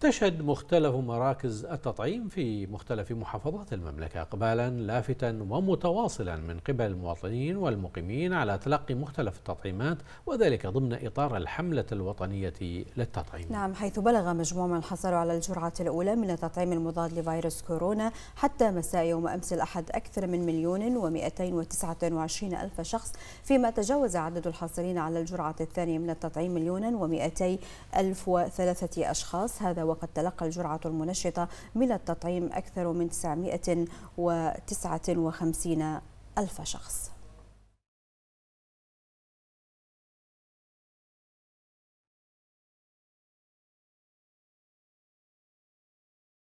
تشهد مختلف مراكز التطعيم في مختلف محافظات المملكة إقبالا لافتا ومتواصلا من قبل المواطنين والمقيمين على تلقي مختلف التطعيمات وذلك ضمن إطار الحملة الوطنية للتطعيم نعم حيث بلغ مجموع من حصلوا على الجرعة الأولى من التطعيم المضاد لفيروس كورونا حتى مساء يوم أمس الأحد أكثر من مليون ومئتين وتسعة وعشرين ألف شخص فيما تجاوز عدد الحاصلين على الجرعة الثانية من التطعيم مليون ومئتي ألف وثلاثة أشخاص هذا وقد تلقى الجرعة المنشطة من التطعيم أكثر من 959 ألف شخص